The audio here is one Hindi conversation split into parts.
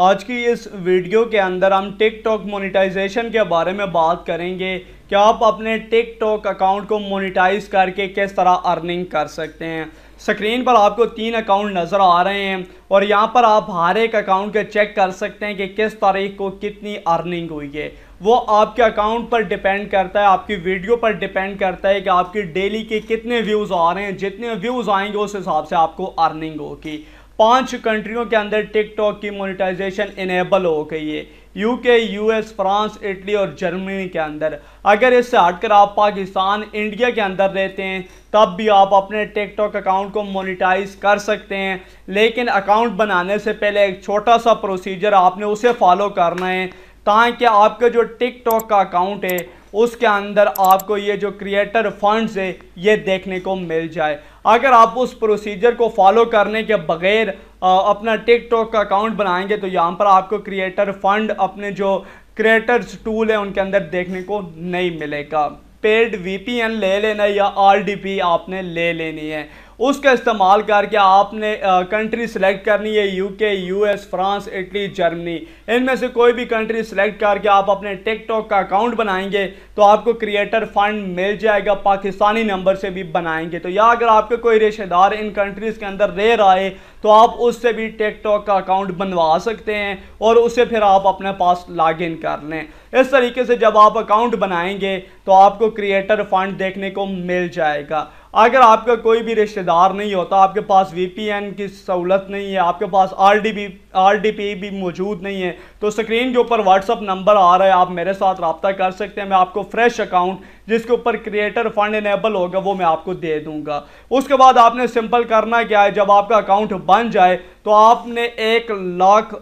आज की इस वीडियो के अंदर हम टिकटॉक मोनिटाइजेशन के बारे में बात करेंगे कि आप अपने टिकटॉक अकाउंट को मोनिटाइज करके किस तरह अर्निंग कर सकते हैं स्क्रीन पर आपको तीन अकाउंट नज़र आ रहे हैं और यहाँ पर आप हर एक अकाउंट के चेक कर सकते हैं कि किस तारीख को कितनी अर्निंग हुई है वो आपके अकाउंट पर डिपेंड करता है आपकी वीडियो पर डिपेंड करता है कि आपकी डेली के कितने व्यूज़ आ रहे हैं जितने व्यूज़ आएंगे उस हिसाब से आपको अर्निंग होगी पांच कंट्रियों के अंदर टिकटॉक की मोनिटाइजेशन इनेबल हो गई है यूके यूएस फ्रांस इटली और जर्मनी के अंदर अगर इससे हटकर आप पाकिस्तान इंडिया के अंदर रहते हैं तब भी आप अपने टिकटॉक अकाउंट को मोनिटाइज कर सकते हैं लेकिन अकाउंट बनाने से पहले एक छोटा सा प्रोसीजर आपने उसे फॉलो करना है ताकि आपका जो टिकटॉक का अकाउंट है उसके अंदर आपको ये जो क्रिएटर फंड्स है ये देखने को मिल जाए अगर आप उस प्रोसीजर को फॉलो करने के बगैर अपना टिकटॉक का अकाउंट बनाएंगे तो यहाँ पर आपको क्रिएटर फंड अपने जो क्रिएटर्स टूल है उनके अंदर देखने को नहीं मिलेगा पेड वीपीएन ले लेना या आरडीपी आपने ले लेनी है उसका इस्तेमाल करके आपने कंट्री सेलेक्ट करनी है UK US France Italy Germany इनमें से कोई भी कंट्री सेलेक्ट करके आप अपने टिकटॉक का अकाउंट बनाएंगे तो आपको क्रिएटर फंड मिल जाएगा पाकिस्तानी नंबर से भी बनाएंगे तो या अगर आपके कोई रिश्तेदार इन कंट्रीज़ के अंदर रह रहा है तो आप उससे भी टिकटॉक का अकाउंट बनवा सकते हैं और उसे फिर आप अपने पास लॉग इन कर लें इस तरीके से जब आप अकाउंट बनाएंगे तो आपको क्रिएटर फंड देखने को मिल जाएगा अगर आपका कोई भी रिश्तेदार नहीं होता आपके पास वीपीएन की सहूलत नहीं है आपके पास आरडीपी आरडीपी भी मौजूद नहीं है तो स्क्रीन के ऊपर व्हाट्सअप नंबर आ रहा है आप मेरे साथ रबता कर सकते हैं मैं आपको फ्रेश अकाउंट जिसके ऊपर क्रिएटर फंड इनेबल होगा वो मैं आपको दे दूंगा उसके बाद आपने सिंपल करना क्या है जब आपका अकाउंट बन जाए तो आपने एक लाख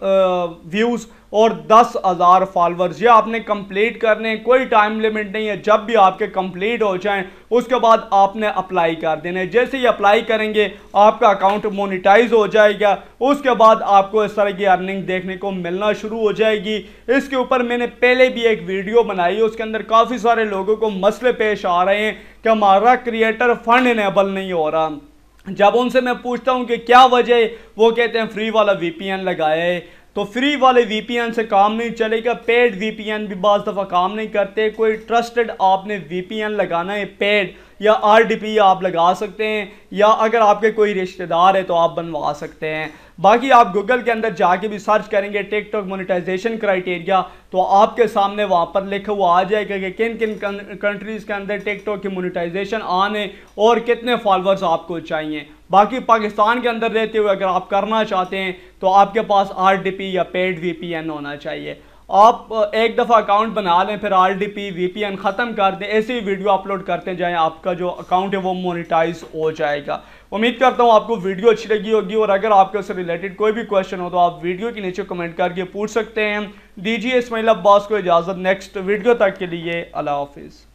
व्यूज़ और दस हज़ार फॉलोअर्स ये आपने कंप्लीट करने कोई टाइम लिमिट नहीं है जब भी आपके कंप्लीट हो जाएं उसके बाद आपने अप्लाई कर देने जैसे ही अप्लाई करेंगे आपका अकाउंट मोनिटाइज हो जाएगा उसके बाद आपको इस तरह की अर्निंग देखने को मिलना शुरू हो जाएगी इसके ऊपर मैंने पहले भी एक वीडियो बनाई उसके अंदर काफ़ी सारे लोगों को मस मसले पेश आ रहे हैं कि हमारा क्रिएटर फंड इनेबल नहीं हो रहा जब उनसे मैं पूछता हूं कि क्या वजह वो कहते हैं फ्री वाला लगाया है तो फ्री वाले वीपीएन से काम नहीं चलेगा पेड वीपीएन भी बज दफ़ा काम नहीं करते कोई ट्रस्टेड आपने वीपीएन लगाना है पेड या पी आप लगा सकते हैं या अगर आपके कोई रिश्तेदार है तो आप बनवा सकते हैं बाकी आप गूगल के अंदर जाके भी सर्च करेंगे टिकटॉक मोनिटाइजेशन क्राइटेरिया तो आपके सामने वहाँ पर लिखा हुआ आ जाएगा कि किन किन कंट्रीज़ के अंदर टिकटॉक की मोनिटाइजेशन आने और कितने फॉलोअर्स आपको चाहिए बाकी पाकिस्तान के अंदर रहते हुए अगर आप करना चाहते हैं तो आपके पास आर या पेड वी होना चाहिए आप एक दफ़ा अकाउंट बना लें फिर R D P V P N ख़त्म कर दें ऐसी वीडियो अपलोड करते जाएं आपका जो अकाउंट है वो मोनिटाइज हो जाएगा उम्मीद करता हूँ आपको वीडियो अच्छी लगी होगी और अगर आपके उससे रिलेटेड कोई भी क्वेश्चन हो तो आप वीडियो के नीचे कमेंट करके पूछ सकते हैं दीजिए इसमाइल अब्बास को इजाज़त नेक्स्ट वीडियो तक के लिए अला हाफिज़